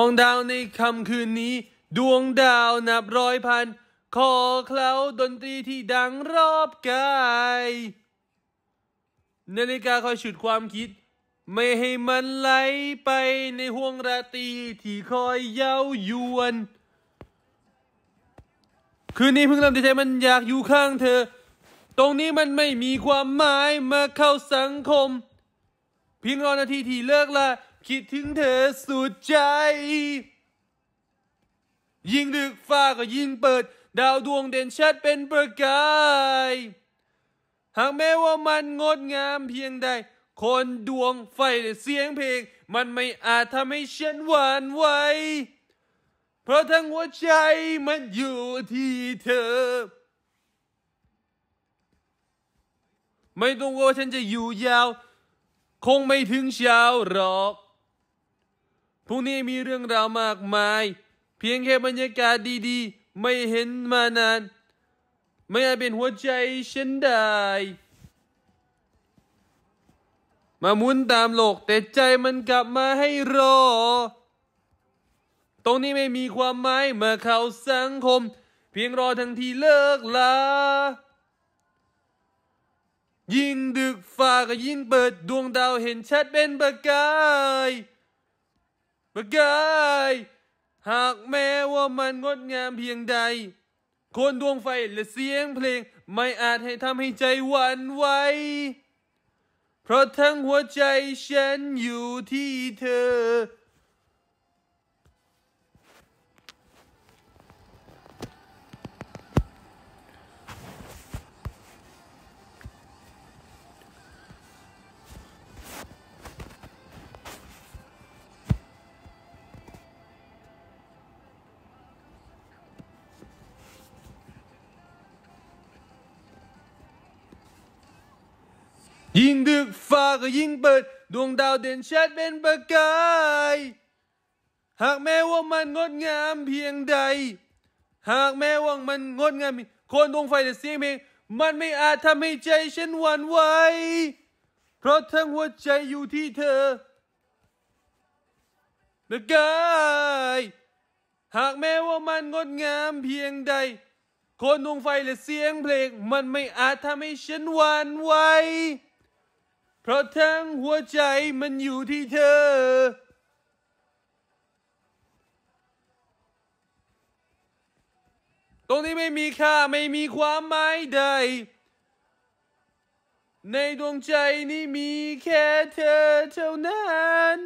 องดาวในค่ำคืนนี้ ดวงดาวนับร้อยพัน ขอเคล้าดนตรีที่ดังรอบกายนาฬิกาคอยฉุดความคิด ไม่ให้มันไหลไปในห่วงราตรีที่คอยเย้ายวน คืนนี้เพิ่งเริ่มีใจมันอยากอยู่ข้างเธอ ตรงนี้มันไม่มีความหมาย มาเข้าสังคม เพียงรอนาทีที่เลิกละคิดถึงเธอสุดใจ ยิ่งดึกฟ้าก็ยิ่งเปิด ดาวดวงเด่นชัดเป็นประกาย หากแม้ว่ามันงดงามเพียงใด คนดวงไฟเสียงเพลง มันไม่อาจทำให้ฉันหวั่นไหวเพราะทั้งหัวใจมันอยู่ที่เธอ ไม่ต้องว่าฉันจะอยู่ยาว คงไม่ถึงเช้าหรอกพรุ่งนี้มีเรื่องราวมากมาย เพียงแค่บรรยากาศดีๆ ไม่เห็นมานานไม่อาจเป็นหัวใจฉันได้มามุนตามโลกแต่ใจมันกลับมาให้รอตรงนี้ไม่มีความหมายเมื่อเข้าสังคม เพียงรอทั้งที่เลิกลายิ่งดึกฟ้าก็ยิ่งเปิดดวงดาวเห็นชัดเป็นประกายประกายหากแม้ว่ามันงดงามเพียงใดคนดวงไฟและเสียงเพลง ไม่อาจให้ทำให้ใจหวั่นไหวเพราะทั้งหัวใจฉันอยู่ที่เธอยิ่งดึกฟ้าก็ยิ่งเปิดดวงดาวเด่นชัดเป็นประกาย หากแม้ว่ามันงดงามเพียงใด หากแม้ว่ามันงดงาม คนดวงไฟแต่เสียงเพลงมันไม่อาจทำให้ใจฉันหวั่นไหว เพราะทั้งหัวใจอยู่ที่เธอประกายหากแม้ว่ามันงดงามเพียงใด คนดวงไฟและเสียงเพลง มันไม่อาจทำให้ฉันหวั่นไหวเพราะทั้งหัวใจมันอยู่ที่เธอ ตรงนี้ไม่มีค่าไม่มีความหมายใด ในดวงใจนี้มีแค่เธอเท่านั้น